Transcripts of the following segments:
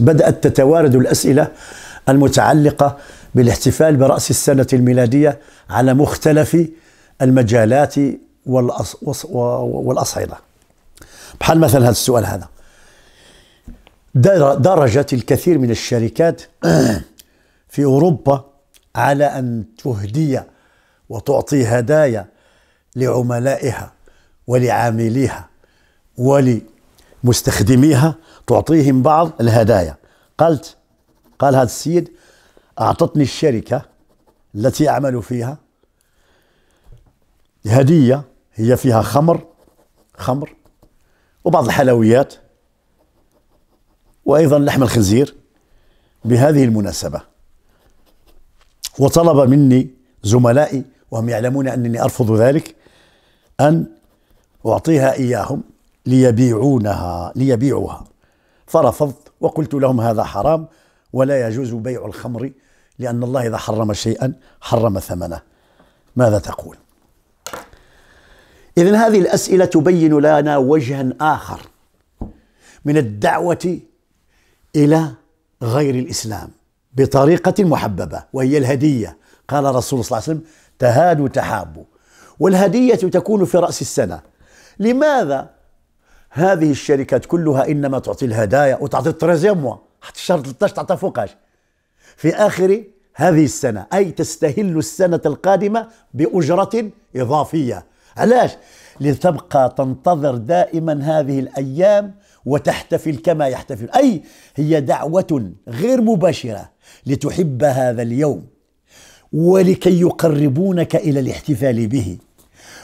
بدأت تتوارد الأسئلة المتعلقة بالاحتفال برأس السنة الميلادية على مختلف المجالات والأصعدة بحال مثلا هذا السؤال هذا درجت الكثير من الشركات في أوروبا على أن تهدي وتعطي هدايا لعملائها ولعامليها ول مستخدميها تعطيهم بعض الهدايا قالت قال هذا السيد أعطتني الشركة التي أعمل فيها هدية هي فيها خمر خمر وبعض الحلويات وأيضا لحم الخنزير بهذه المناسبة وطلب مني زملائي وهم يعلمون أنني أرفض ذلك أن أعطيها إياهم ليبيعونها ليبيعوها فرفضت وقلت لهم هذا حرام ولا يجوز بيع الخمر لأن الله إذا حرم شيئا حرم ثمنه ماذا تقول؟ إذا هذه الأسئلة تبين لنا وجها آخر من الدعوة إلى غير الإسلام بطريقة محببة وهي الهدية قال رسول صلى الله عليه وسلم تهادوا تحابوا والهدية تكون في رأس السنة لماذا هذه الشركات كلها انما تعطي الهدايا وتعطي التريزيام موا حتى الشهر 13 تعطى فوقاش في اخر هذه السنه اي تستهل السنه القادمه باجره اضافيه علاش لتبقى تنتظر دائما هذه الايام وتحتفل كما يحتفل اي هي دعوه غير مباشره لتحب هذا اليوم ولكي يقربونك الى الاحتفال به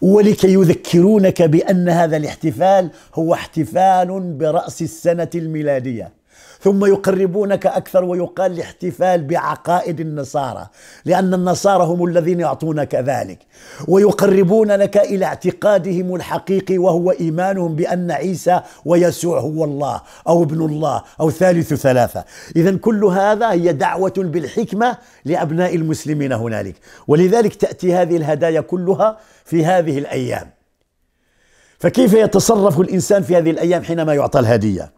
ولكي يذكرونك بأن هذا الاحتفال هو احتفال برأس السنة الميلادية ثم يقربونك أكثر ويقال الاحتفال بعقائد النصارى لأن النصارى هم الذين يعطونك ذلك ويقربون لك إلى اعتقادهم الحقيقي وهو إيمانهم بأن عيسى ويسوع هو الله أو ابن الله أو ثالث ثلاثة إذا كل هذا هي دعوة بالحكمة لأبناء المسلمين هنالك ولذلك تأتي هذه الهدايا كلها في هذه الأيام فكيف يتصرف الإنسان في هذه الأيام حينما يعطى الهدية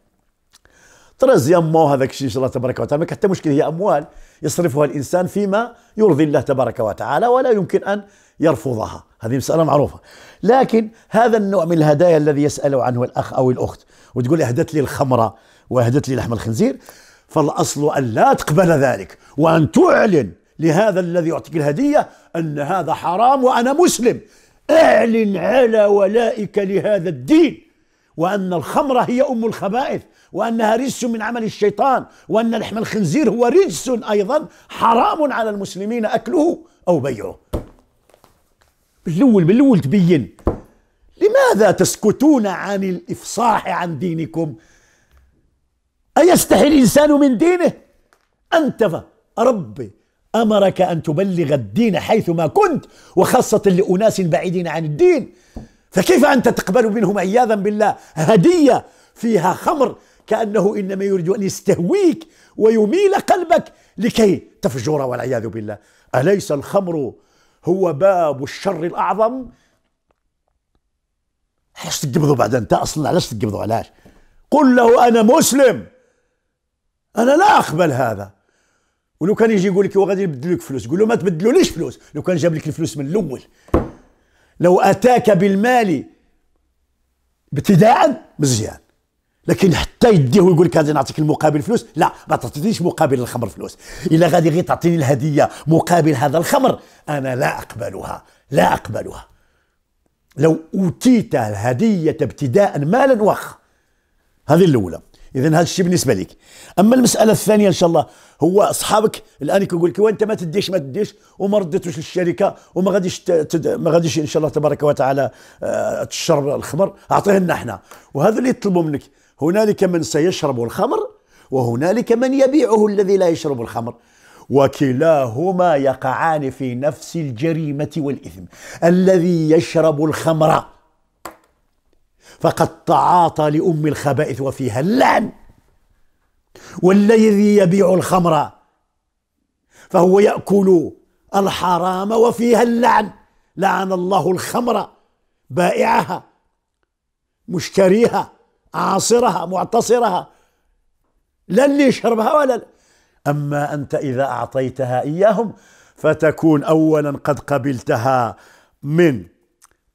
مو هذاك الشيء ان شاء الله تبارك وتعالى ما حتى مشكل هي اموال يصرفها الانسان فيما يرضي الله تبارك وتعالى ولا يمكن ان يرفضها هذه مسألة معروفة لكن هذا النوع من الهدايا الذي يسأل عنه الأخ أو الأخت وتقول أهدت لي الخمرة وأهدت لي لحم الخنزير فالأصل أن لا تقبل ذلك وأن تعلن لهذا الذي يعطيك الهدية أن هذا حرام وأنا مسلم اعلن على ولائك لهذا الدين وأن الخمر هي أم الخبائث وأنها رجس من عمل الشيطان وأن لحم الخنزير هو رجس أيضا حرام على المسلمين أكله أو بيعه بالأول بالأول تبين لماذا تسكتون عن الإفصاح عن دينكم أيستحي الإنسان من دينه أنت ربي أمرك أن تبلغ الدين حيثما كنت وخاصة لأناس بعيدين عن الدين فكيف أنت تقبل منهم عياذا بالله هدية فيها خمر كأنه إنما يريد أن يستهويك ويميل قلبك لكي تفجر والعياذ بالله أليس الخمر هو باب الشر الأعظم علاش تقبضوا بعد أنت أصلا علاش تقبضوا علاش قل له أنا مسلم أنا لا أقبل هذا ولو كان يجي يقول لك هو غادي يبدل لك فلوس قول له ما تبدلوليش فلوس لو كان جاب لك الفلوس من الأول لو أتاك بالمال ابتداء مزيان لكن حتى يديه ويقول لك غادي نعطيك المقابل فلوس لا ما تعطينيش مقابل الخمر فلوس الا غادي غير تعطيني الهديه مقابل هذا الخمر انا لا اقبلها لا اقبلها لو اوتيت الهديه ابتداء مالا واخ هذه الاولى اذا هذا الشيء بالنسبه لك اما المساله الثانيه ان شاء الله هو اصحابك الان يقول لك وانت ما تديش ما تديش وما رديتوش للشركه وما غاديش تد... ما غاديش ان شاء الله تبارك وتعالى آه، تشرب الخمر اعطيه لنا احنا وهذا اللي يطلبوا منك هنالك من سيشرب الخمر وهنالك من يبيعه الذي لا يشرب الخمر وكلاهما يقعان في نفس الجريمه والاثم الذي يشرب الخمر فقد تعاطى لأم الخبائث وفيها اللعن والذي يبيع الخمر فهو يأكل الحرام وفيها اللعن لعن الله الخمر بائعها مشتريها عاصرها معتصرها لا اللي يشربها ولا أما أنت إذا أعطيتها إياهم فتكون أولا قد قبلتها من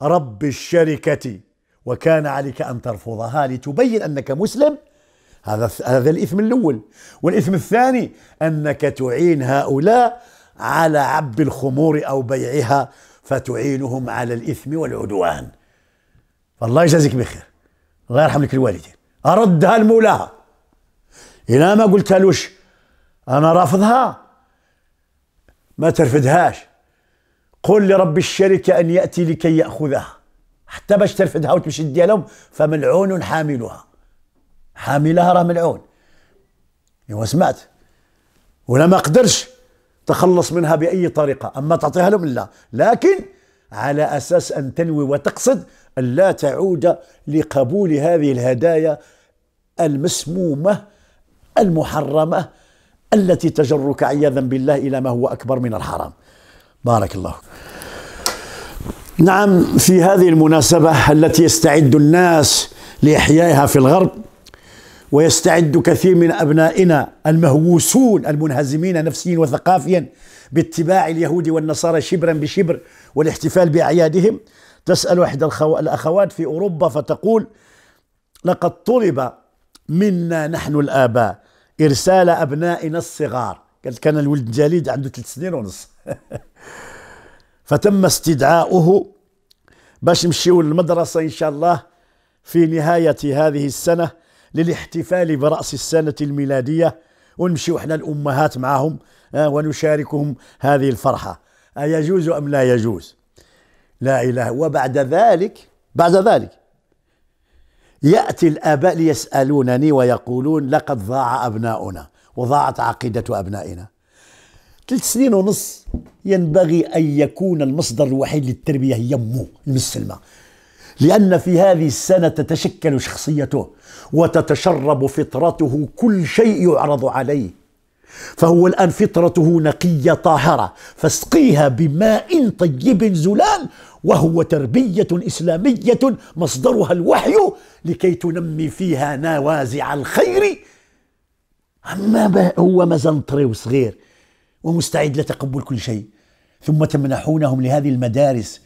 رب الشركة وكان عليك أن ترفضها لتبين أنك مسلم هذا هذا الإثم الأول والإثم الثاني أنك تعين هؤلاء على عب الخمور أو بيعها فتعينهم على الإثم والعدوان فالله يجازيك بخير الله يرحم لك الوالدين أردها لمولاها إلى ما قلتلوش أنا رافضها ما ترفدهاش قل لرب الشركة أن يأتي لكي يأخذها حتى باش ترفدها وتمشي ديالهم فملعون حاملها حاملها راه ملعون ايوا سمعت ولا ما قدرش تخلص منها باي طريقه اما تعطيها لهم لا لكن على اساس ان تنوي وتقصد الا تعود لقبول هذه الهدايا المسمومه المحرمه التي تجرك عياذا بالله الى ما هو اكبر من الحرام بارك الله نعم في هذه المناسبة التي يستعد الناس لإحيائها في الغرب ويستعد كثير من أبنائنا المهووسون المنهزمين نفسيا وثقافيا باتباع اليهود والنصارى شبرا بشبر والاحتفال بأعيادهم تسأل إحدى الأخوات في أوروبا فتقول لقد طلب منا نحن الآباء إرسال أبنائنا الصغار قالت كان الولد جاليد عنده ثلاث سنين ونص فتم استدعاؤه باش نمشيو للمدرسة إن شاء الله في نهاية هذه السنة للاحتفال برأس السنة الميلادية ونمشيو احنا الأمهات معهم آه، ونشاركهم هذه الفرحة أيجوز أم لا يجوز لا إله وبعد ذلك بعد ذلك يأتي الآباء ليسألونني ويقولون لقد ضاع أبناؤنا وضاعت عقيدة أبنائنا ثلاث سنين ونص ينبغي أن يكون المصدر الوحيد للتربية هي أمه المسلمة لأن في هذه السنة تتشكل شخصيته وتتشرب فطرته كل شيء يعرض عليه فهو الآن فطرته نقية طاهرة فاسقيها بماء طيب زلال وهو تربية إسلامية مصدرها الوحي لكي تنمي فيها نوازع الخير أما هو مازال طري وصغير ومستعد لتقبل كل شيء ثم تمنحونهم لهذه المدارس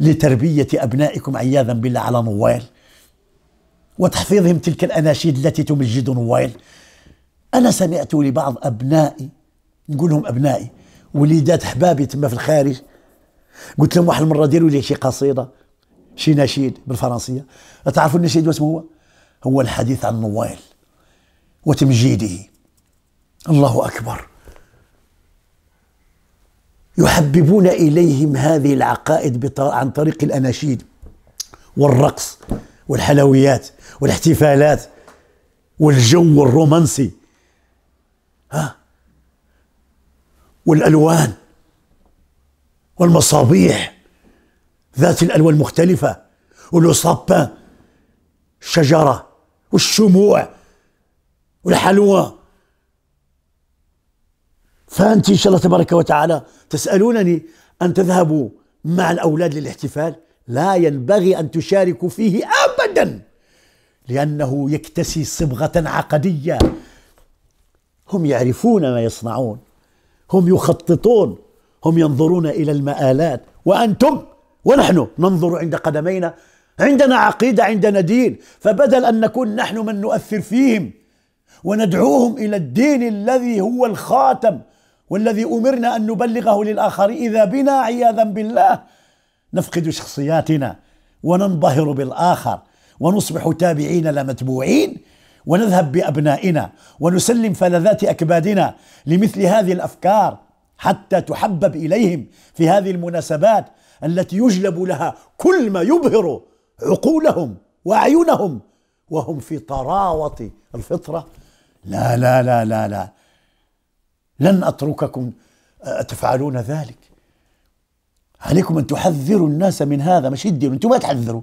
لتربية أبنائكم عياذا بالله على نوال وتحفيظهم تلك الأناشيد التي تمجد نوال أنا سمعت لبعض أبنائي نقول لهم أبنائي وليدات أحبابي تما في الخارج قلت لهم واحد المرة ديروا لي شي قصيدة شي نشيد بالفرنسية تعرفوا النشيد واسمه هو هو الحديث عن نوال وتمجيده الله أكبر يحببون إليهم هذه العقائد عن طريق الأناشيد والرقص والحلويات والاحتفالات والجو الرومانسي ها والألوان والمصابيح ذات الألوان المختلفة والوصابة الشجرة والشموع والحلوى فأنت إن شاء الله تبارك وتعالى تسألونني أن تذهبوا مع الأولاد للاحتفال لا ينبغي أن تشاركوا فيه أبدا لأنه يكتسي صبغة عقدية هم يعرفون ما يصنعون هم يخططون هم ينظرون إلى المآلات وأنتم ونحن ننظر عند قدمينا عندنا عقيدة عندنا دين فبدل أن نكون نحن من نؤثر فيهم وندعوهم إلى الدين الذي هو الخاتم والذي أمرنا أن نبلغه للآخر إذا بنا عياذا بالله نفقد شخصياتنا وننبهر بالآخر ونصبح تابعين لا متبوعين ونذهب بأبنائنا ونسلم فلذات أكبادنا لمثل هذه الأفكار حتى تحبب إليهم في هذه المناسبات التي يجلب لها كل ما يبهر عقولهم وأعينهم وهم في طراوة الفطرة لا لا لا لا لا لن أترككم آه، تفعلون ذلك عليكم أن تحذروا الناس من هذا مش تديروا أنتم ما تحذروا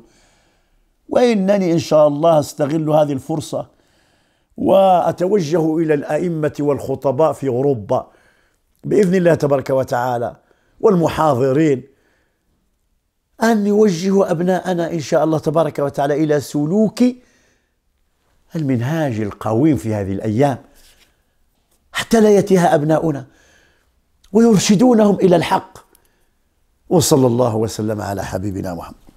وإنني إن شاء الله أستغل هذه الفرصة وأتوجه إلى الأئمة والخطباء في أوروبا بإذن الله تبارك وتعالى والمحاضرين أن يوجهوا أبناءنا إن شاء الله تبارك وتعالى إلى سلوك المنهاج القويم في هذه الأيام تحت رايتها أبناؤنا ويرشدونهم إلى الحق وصلى الله وسلم على حبيبنا محمد